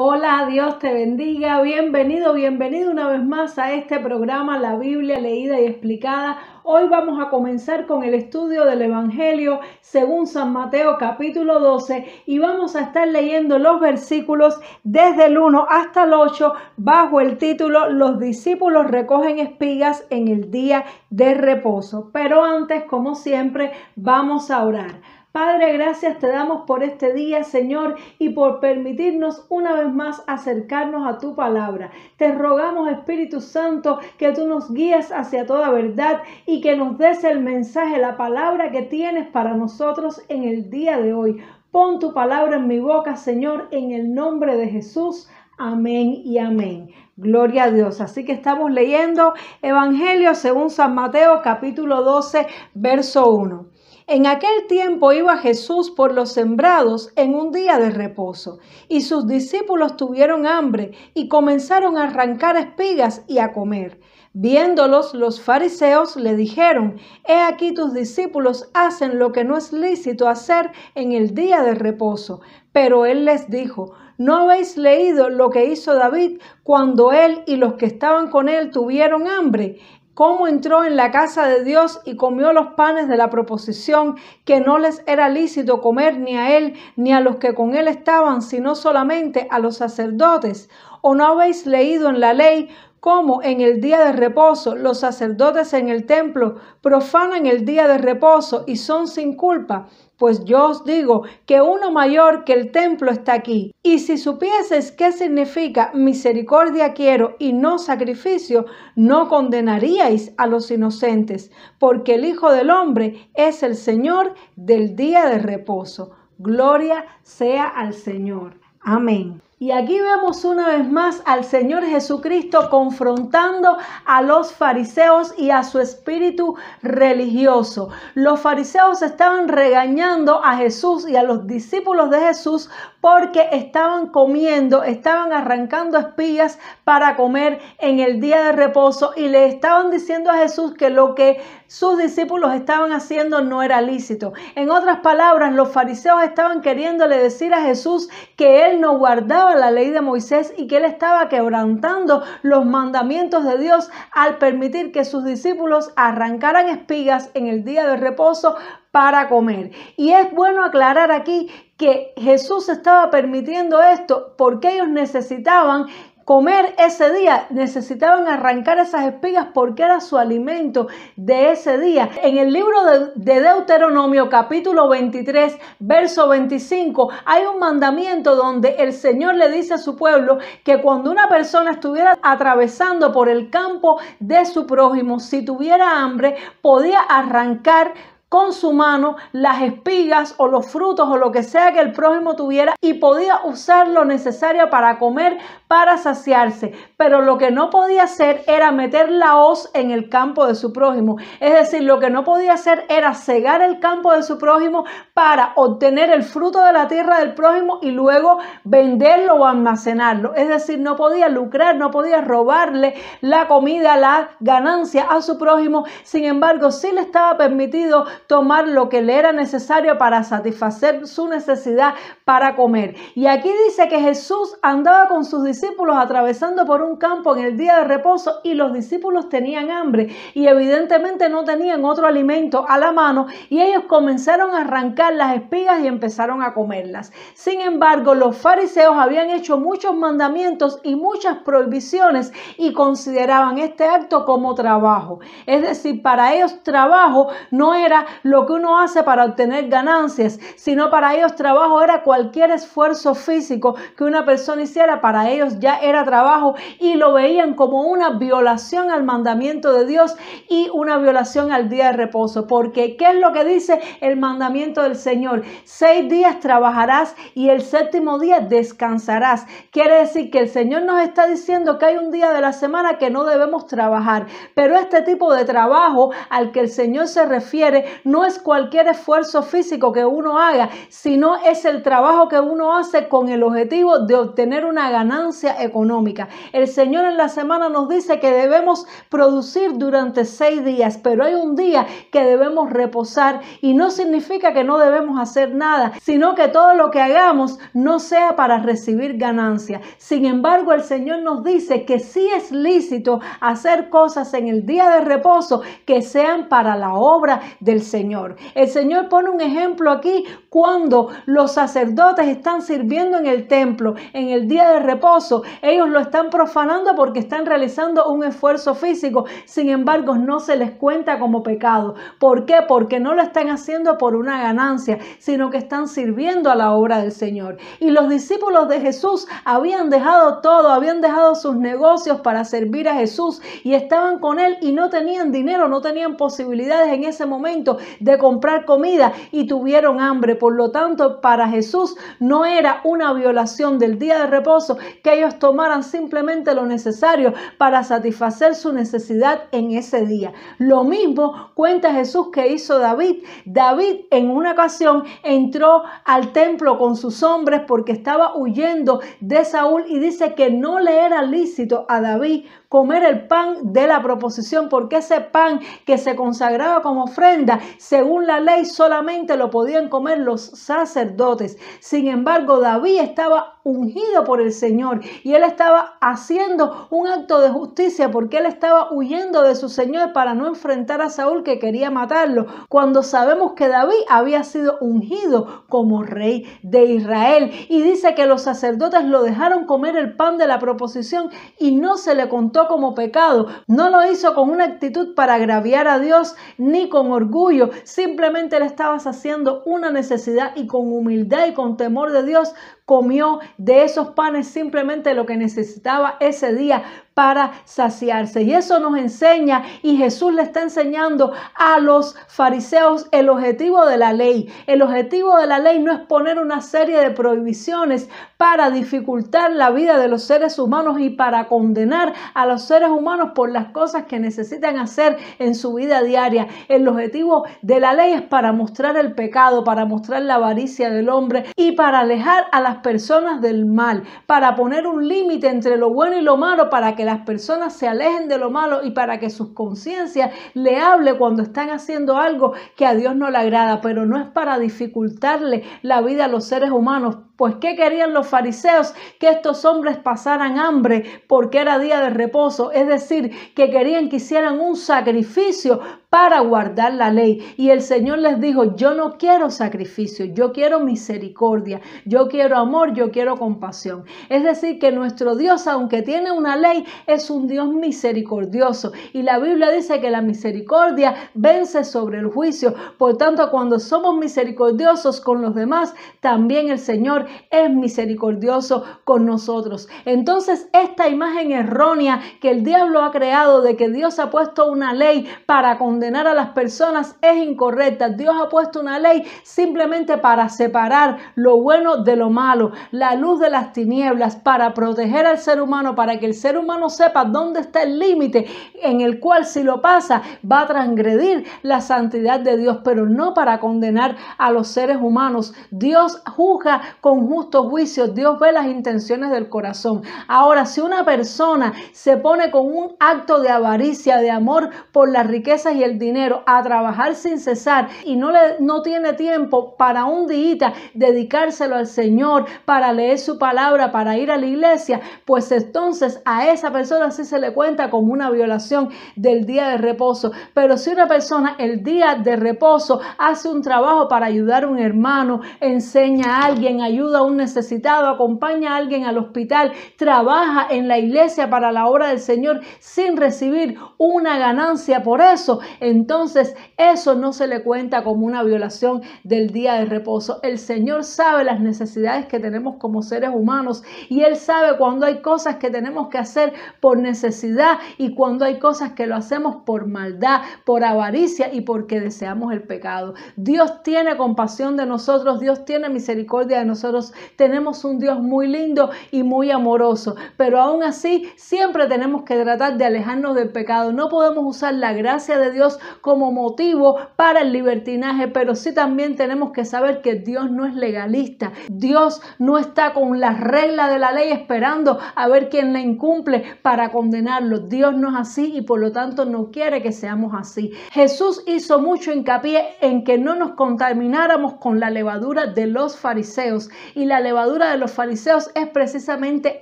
Hola, Dios te bendiga. Bienvenido, bienvenido una vez más a este programa La Biblia leída y explicada. Hoy vamos a comenzar con el estudio del Evangelio según San Mateo capítulo 12 y vamos a estar leyendo los versículos desde el 1 hasta el 8 bajo el título Los discípulos recogen espigas en el día de reposo. Pero antes, como siempre, vamos a orar. Padre, gracias te damos por este día, Señor, y por permitirnos una vez más acercarnos a tu palabra. Te rogamos, Espíritu Santo, que tú nos guíes hacia toda verdad y que nos des el mensaje, la palabra que tienes para nosotros en el día de hoy. Pon tu palabra en mi boca, Señor, en el nombre de Jesús. Amén y amén. Gloria a Dios. Así que estamos leyendo Evangelio según San Mateo capítulo 12, verso 1. En aquel tiempo iba Jesús por los sembrados en un día de reposo, y sus discípulos tuvieron hambre y comenzaron a arrancar espigas y a comer. Viéndolos, los fariseos le dijeron, He aquí tus discípulos hacen lo que no es lícito hacer en el día de reposo. Pero él les dijo, ¿no habéis leído lo que hizo David cuando él y los que estaban con él tuvieron hambre? cómo entró en la casa de Dios y comió los panes de la proposición, que no les era lícito comer ni a él ni a los que con él estaban, sino solamente a los sacerdotes. ¿O no habéis leído en la ley cómo en el día de reposo los sacerdotes en el templo profanan el día de reposo y son sin culpa, pues yo os digo que uno mayor que el templo está aquí. Y si supieses qué significa misericordia quiero y no sacrificio, no condenaríais a los inocentes, porque el Hijo del Hombre es el Señor del día de reposo. Gloria sea al Señor. Amén. Y aquí vemos una vez más al Señor Jesucristo confrontando a los fariseos y a su espíritu religioso. Los fariseos estaban regañando a Jesús y a los discípulos de Jesús porque estaban comiendo, estaban arrancando espigas para comer en el día de reposo y le estaban diciendo a Jesús que lo que sus discípulos estaban haciendo no era lícito. En otras palabras, los fariseos estaban queriéndole decir a Jesús que él no guardaba la ley de Moisés y que él estaba quebrantando los mandamientos de Dios al permitir que sus discípulos arrancaran espigas en el día de reposo para comer. Y es bueno aclarar aquí que Jesús estaba permitiendo esto porque ellos necesitaban comer ese día, necesitaban arrancar esas espigas porque era su alimento de ese día. En el libro de, Deuteronomio capítulo 23, verso 25, hay un mandamiento donde el Señor le dice a su pueblo que cuando una persona estuviera atravesando por el campo de su prójimo, si tuviera hambre, podía arrancar con su mano las espigas o los frutos o lo que sea que el prójimo tuviera y podía usar lo necesario para comer, para saciarse. Pero lo que no podía hacer era meter la hoz en el campo de su prójimo. Es decir, lo que no podía hacer era cegar el campo de su prójimo para obtener el fruto de la tierra del prójimo y luego venderlo o almacenarlo. Es decir, no podía lucrar, no podía robarle la comida, la ganancia a su prójimo. Sin embargo, sí le estaba permitido tomar lo que le era necesario para satisfacer su necesidad para comer. Y aquí dice que Jesús andaba con sus discípulos atravesando por un campo en el día de reposo y los discípulos tenían hambre y evidentemente no tenían otro alimento a la mano y ellos comenzaron a arrancar las espigas y empezaron a comerlas. Sin embargo, los fariseos habían hecho muchos mandamientos y muchas prohibiciones y consideraban este acto como trabajo. Es decir, para ellos trabajo no era lo que uno hace para obtener ganancias, sino para ellos trabajo era cualquier esfuerzo físico que una persona hiciera, para ellos ya era trabajo y lo veían como una violación al mandamiento de Dios y una violación al día de reposo. Porque, ¿qué es lo que dice el mandamiento del Señor? Seis días trabajarás y el séptimo día descansarás. Quiere decir que el Señor nos está diciendo que hay un día de la semana que no debemos trabajar, pero este tipo de trabajo al que el Señor se refiere no es cualquier esfuerzo físico que uno haga, sino es el trabajo que uno hace con el objetivo de obtener una ganancia económica. El Señor en la semana nos dice que debemos producir durante seis días, pero hay un día que debemos reposar y no significa que no debemos hacer nada, sino que todo lo que hagamos no sea para recibir ganancia. Sin embargo, el Señor nos dice que sí es lícito hacer cosas en el día de reposo que sean para la obra del Señor. Señor. El Señor pone un ejemplo aquí cuando los sacerdotes están sirviendo en el templo, en el día de reposo. Ellos lo están profanando porque están realizando un esfuerzo físico. Sin embargo, no se les cuenta como pecado. ¿Por qué? Porque no lo están haciendo por una ganancia, sino que están sirviendo a la obra del Señor. Y los discípulos de Jesús habían dejado todo, habían dejado sus negocios para servir a Jesús y estaban con él y no tenían dinero, no tenían posibilidades en ese momento de comprar comida y tuvieron hambre. Por lo tanto, para Jesús no era una violación del día de reposo que ellos tomaran simplemente lo necesario para satisfacer su necesidad en ese día. Lo mismo cuenta Jesús que hizo David. David en una ocasión entró al templo con sus hombres porque estaba huyendo de Saúl y dice que no le era lícito a David comer el pan de la proposición, porque ese pan que se consagraba como ofrenda, según la ley, solamente lo podían comer los sacerdotes. Sin embargo, David estaba ungido por el Señor y él estaba haciendo un acto de justicia porque él estaba huyendo de su Señor para no enfrentar a Saúl que quería matarlo, cuando sabemos que David había sido ungido como rey de Israel y dice que los sacerdotes lo dejaron comer el pan de la proposición y no se le contó como pecado. No lo hizo con una actitud para agraviar a Dios ni con orgullo. Simplemente le estabas haciendo una necesidad y con humildad y con temor de Dios comió de esos panes simplemente lo que necesitaba ese día para saciarse. Y eso nos enseña y Jesús le está enseñando a los fariseos el objetivo de la ley. El objetivo de la ley no es poner una serie de prohibiciones para dificultar la vida de los seres humanos y para condenar a los seres humanos por las cosas que necesitan hacer en su vida diaria. El objetivo de la ley es para mostrar el pecado, para mostrar la avaricia del hombre y para alejar a las personas del mal, para poner un límite entre lo bueno y lo malo, para que las personas se alejen de lo malo y para que sus conciencias le hable cuando están haciendo algo que a Dios no le agrada, pero no es para dificultarle la vida a los seres humanos, pues ¿qué querían los fariseos? Que estos hombres pasaran hambre porque era día de reposo. Es decir, que querían que hicieran un sacrificio para guardar la ley. Y el Señor les dijo, yo no quiero sacrificio, yo quiero misericordia, yo quiero amor, yo quiero compasión. Es decir, que nuestro Dios, aunque tiene una ley, es un Dios misericordioso. Y la Biblia dice que la misericordia vence sobre el juicio. Por tanto, cuando somos misericordiosos con los demás, también el Señor es misericordioso con nosotros. Entonces, esta imagen errónea que el diablo ha creado de que Dios ha puesto una ley para condenar a las personas es incorrecta. Dios ha puesto una ley simplemente para separar lo bueno de lo malo, la luz de las tinieblas, para proteger al ser humano, para que el ser humano sepa dónde está el límite en el cual si lo pasa va a transgredir la santidad de Dios, pero no para condenar a los seres humanos. Dios juzga con justos justo juicio. Dios ve las intenciones del corazón. Ahora, si una persona se pone con un acto de avaricia, de amor por las riquezas y el dinero, a trabajar sin cesar y no, le, no tiene tiempo para un día dedicárselo al Señor, para leer su palabra, para ir a la iglesia, pues entonces a esa persona sí se le cuenta como una violación del día de reposo. Pero si una persona el día de reposo hace un trabajo para ayudar a un hermano, enseña a alguien, ayuda a un necesitado, acompaña a alguien al hospital, trabaja en la iglesia para la obra del Señor sin recibir una ganancia por eso, entonces eso no se le cuenta como una violación del día de reposo. El Señor sabe las necesidades que tenemos como seres humanos y Él sabe cuando hay cosas que tenemos que hacer por necesidad y cuando hay cosas que lo hacemos por maldad, por avaricia y porque deseamos el pecado. Dios tiene compasión de nosotros, Dios tiene misericordia de nosotros tenemos un Dios muy lindo y muy amoroso, pero aún así siempre tenemos que tratar de alejarnos del pecado. No podemos usar la gracia de Dios como motivo para el libertinaje, pero sí también tenemos que saber que Dios no es legalista. Dios no está con las reglas de la ley esperando a ver quién la incumple para condenarlo. Dios no es así y por lo tanto no quiere que seamos así. Jesús hizo mucho hincapié en que no nos contamináramos con la levadura de los fariseos y la levadura de los fariseos es precisamente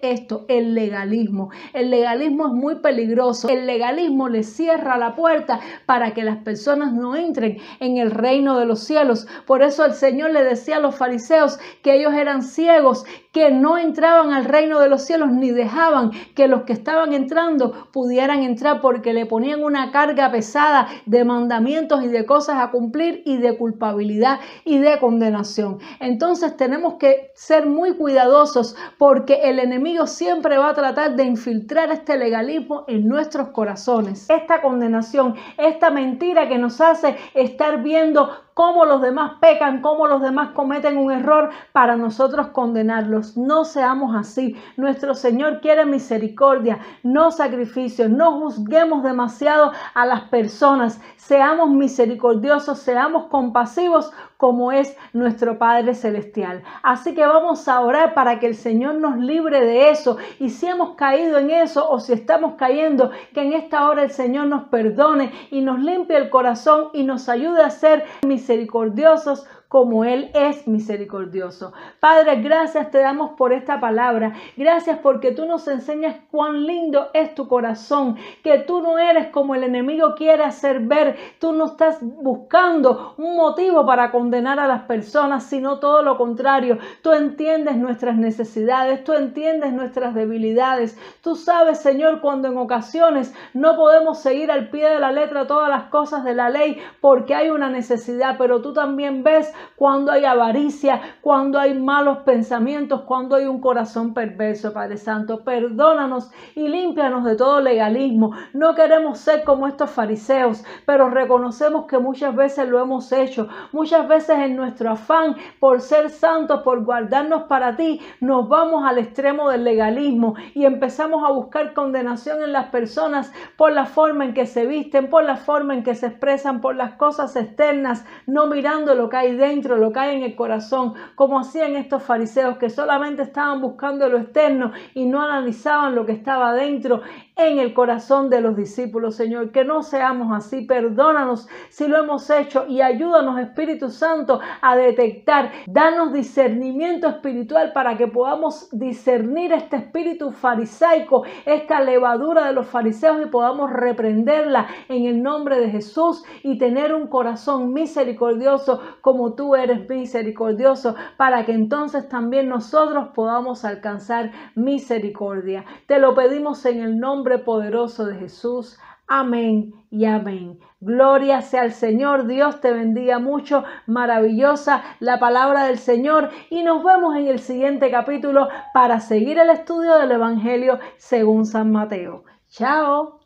esto, el legalismo. El legalismo es muy peligroso. El legalismo le cierra la puerta para que las personas no entren en el reino de los cielos. Por eso el Señor le decía a los fariseos que ellos eran ciegos, que no entraban al reino de los cielos ni dejaban que los que estaban entrando pudieran entrar porque le ponían una carga pesada de mandamientos y de cosas a cumplir y de culpabilidad y de condenación. Entonces tenemos que ser muy cuidadosos porque el enemigo siempre va a tratar de infiltrar este legalismo en nuestros corazones. Esta condenación, esta mentira que nos hace estar viendo como los demás pecan, como los demás cometen un error para nosotros condenarlos. No seamos así. Nuestro Señor quiere misericordia, no sacrificio. No juzguemos demasiado a las personas. Seamos misericordiosos, seamos compasivos como es nuestro Padre Celestial. Así que vamos a orar para que el Señor nos libre de eso. Y si hemos caído en eso o si estamos cayendo, que en esta hora el Señor nos perdone y nos limpie el corazón y nos ayude a ser misericordiosos misericordiosos como Él es misericordioso. Padre, gracias te damos por esta palabra. Gracias porque tú nos enseñas cuán lindo es tu corazón, que tú no eres como el enemigo quiere hacer ver. Tú no estás buscando un motivo para condenar a las personas, sino todo lo contrario. Tú entiendes nuestras necesidades, tú entiendes nuestras debilidades. Tú sabes, Señor, cuando en ocasiones no podemos seguir al pie de la letra todas las cosas de la ley porque hay una necesidad, pero tú también ves cuando hay avaricia, cuando hay malos pensamientos, cuando hay un corazón perverso, Padre Santo. Perdónanos y límpianos de todo legalismo. No queremos ser como estos fariseos, pero reconocemos que muchas veces lo hemos hecho. Muchas veces en nuestro afán por ser santos, por guardarnos para ti, nos vamos al extremo del legalismo y empezamos a buscar condenación en las personas por la forma en que se visten, por la forma en que se expresan, por las cosas externas, no mirando lo que hay dentro dentro, lo que hay en el corazón, como hacían estos fariseos que solamente estaban buscando lo externo y no analizaban lo que estaba dentro en el corazón de los discípulos, Señor. Que no seamos así, perdónanos si lo hemos hecho y ayúdanos, Espíritu Santo, a detectar, danos discernimiento espiritual para que podamos discernir este espíritu farisaico, esta levadura de los fariseos y podamos reprenderla en el nombre de Jesús y tener un corazón misericordioso como tú eres misericordioso, para que entonces también nosotros podamos alcanzar misericordia. Te lo pedimos en el nombre poderoso de Jesús. Amén y amén. Gloria sea al Señor. Dios te bendiga mucho. Maravillosa la palabra del Señor. Y nos vemos en el siguiente capítulo para seguir el estudio del Evangelio según San Mateo. Chao.